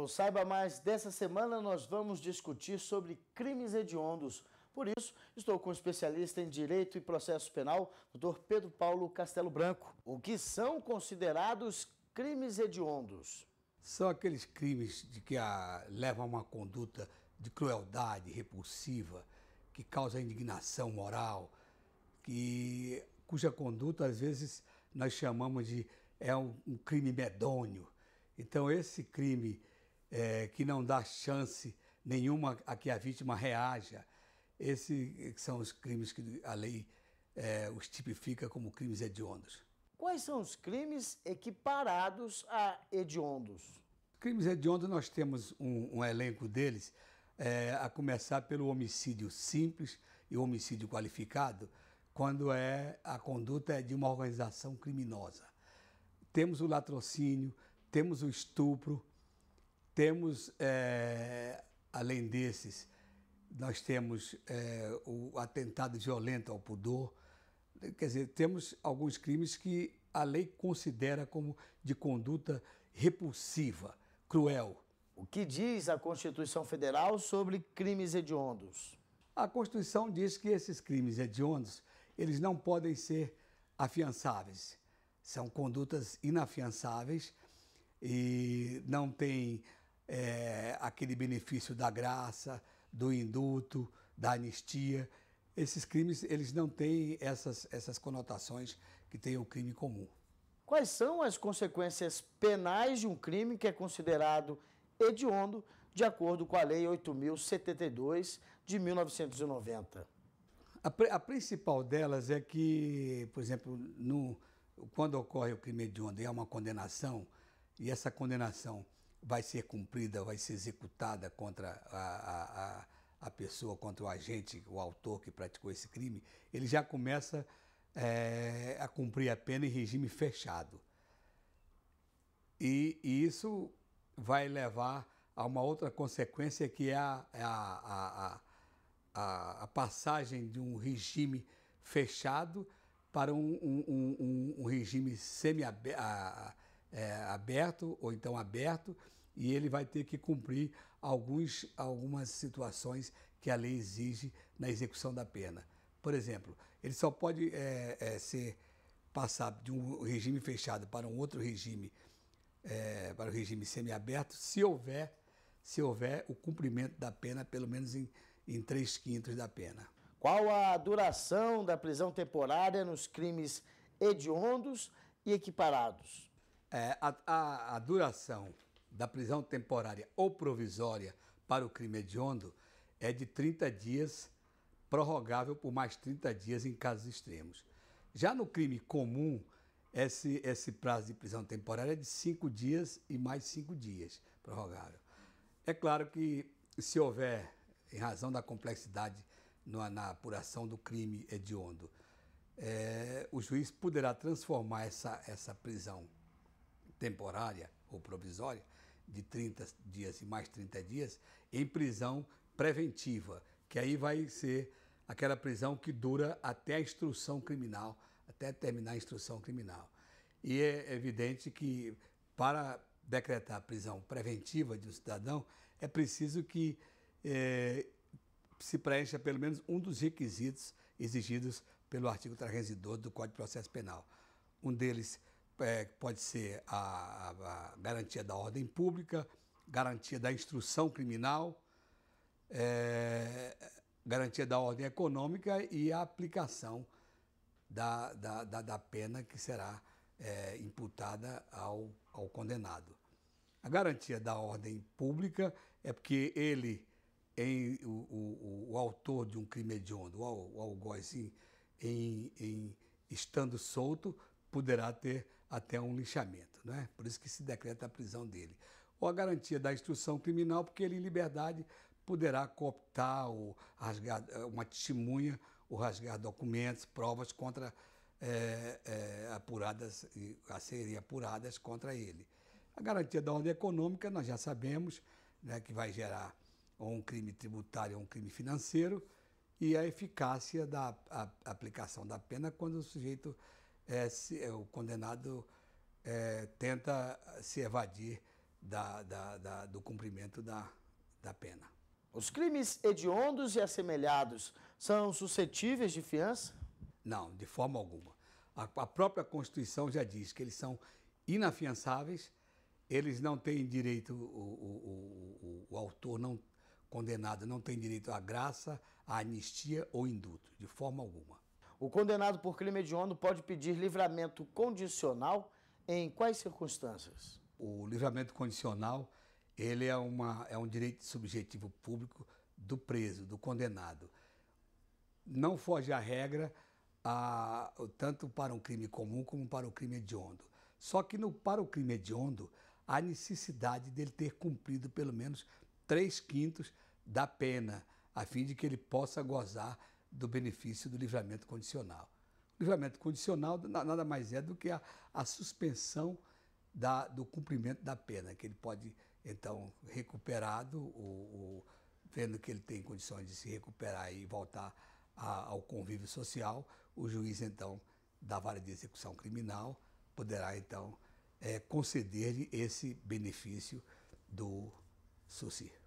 No Saiba Mais dessa semana nós vamos discutir sobre crimes hediondos. Por isso, estou com o especialista em Direito e Processo Penal, Dr. Pedro Paulo Castelo Branco. O que são considerados crimes hediondos? São aqueles crimes de que a, levam a uma conduta de crueldade repulsiva, que causa indignação moral, que, cuja conduta às vezes nós chamamos de é um, um crime medonho. Então esse crime é, que não dá chance nenhuma a que a vítima reaja. Esses são os crimes que a lei é, os tipifica como crimes hediondos. Quais são os crimes equiparados a hediondos? Crimes hediondos, nós temos um, um elenco deles, é, a começar pelo homicídio simples e homicídio qualificado, quando é a conduta é de uma organização criminosa. Temos o latrocínio, temos o estupro, temos, é, além desses, nós temos é, o atentado violento ao pudor, quer dizer, temos alguns crimes que a lei considera como de conduta repulsiva, cruel. O que diz a Constituição Federal sobre crimes hediondos? A Constituição diz que esses crimes hediondos, eles não podem ser afiançáveis. São condutas inafiançáveis e não tem é, aquele benefício da graça, do indulto, da anistia. Esses crimes eles não têm essas, essas conotações que tem o crime comum. Quais são as consequências penais de um crime que é considerado hediondo de acordo com a Lei 8.072 de 1990? A, a, principal delas é que, por exemplo, no, quando ocorre o crime hediondo e há uma condenação, e essa condenação vai ser cumprida, vai ser executada contra a, a, a pessoa, contra o agente, o autor que praticou esse crime, ele já começa é, a cumprir a pena em regime fechado. E, e, isso vai levar a uma outra consequência que é a, é a, a, a passagem de um regime fechado para um, um, um, um regime semi-aberto é, aberto ou então aberto e ele vai ter que cumprir alguns, algumas situações que a lei exige na execução da pena. Por exemplo, ele só pode é, é, ser passar de um regime fechado para um outro regime, é, para o regime semiaberto, se houver, se houver o cumprimento da pena, pelo menos em, em três quintos da pena. Qual a duração da prisão temporária nos crimes hediondos e equiparados? é, a, a, a duração da prisão temporária ou provisória para o crime hediondo é de 30 dias, prorrogável por mais 30 dias em casos extremos. Já no crime comum, esse, esse prazo de prisão temporária é de 5 dias e mais 5 dias prorrogável. É claro que, se houver, em razão da complexidade na, na apuração do crime hediondo, é, o juiz poderá transformar essa, essa prisão temporária ou provisória de 30 dias e mais 30 dias em prisão preventiva, que aí vai ser aquela prisão que dura até a instrução criminal, até terminar a instrução criminal. E é evidente que para decretar a prisão preventiva de um cidadão é preciso que é, se preencha pelo menos um dos requisitos exigidos pelo artigo 312 do Código de Processo Penal. Um deles é, pode ser a, a, garantia da ordem pública, garantia da instrução criminal, é, garantia da ordem econômica e a aplicação da, da, da, da pena que será é, imputada ao, ao condenado. A garantia da ordem pública é porque ele, em, o, o, o autor de um crime hediondo, o, o algoz, em, em, em, estando solto, poderá ter até um lixamento, é? por isso que se decreta a prisão dele. Ou a garantia da instrução criminal, porque ele em liberdade poderá cooptar ou rasgar eh, uma testemunha ou rasgar documentos, provas contra é, é, apuradas a serem apuradas contra ele. A garantia da ordem econômica nós já sabemos né, que vai gerar ou um crime tributário ou um crime financeiro e a eficácia da a, aplicação da pena quando o sujeito é, se, é, o condenado é, tenta se evadir da, da, da, do cumprimento da, da pena. Os crimes hediondos e assemelhados são suscetíveis de fiança? Não, de forma alguma. A, a própria Constituição já diz que eles são inafiançáveis, eles não têm direito, o, o, o, o autor não condenado não tem direito à graça, à anistia ou induto, de forma alguma. O condenado por crime hediondo pode pedir livramento condicional em quais circunstâncias? O livramento condicional ele é, uma, é um direito subjetivo público do preso, do condenado. Não foge à regra a, tanto para um crime comum como para o um crime hediondo. Só que no, para o crime hediondo, há necessidade dele ter cumprido pelo menos três quintos da pena, a fim de que ele possa gozar do benefício do livramento condicional. O livramento condicional nada mais é do que a, a suspensão da, do cumprimento da pena, que ele pode, então, recuperado, ou, ou, vendo que ele tem condições de se recuperar e voltar a, ao convívio social, o juiz, então, da vara de execução criminal poderá, então, é, conceder-lhe esse benefício do SUSI.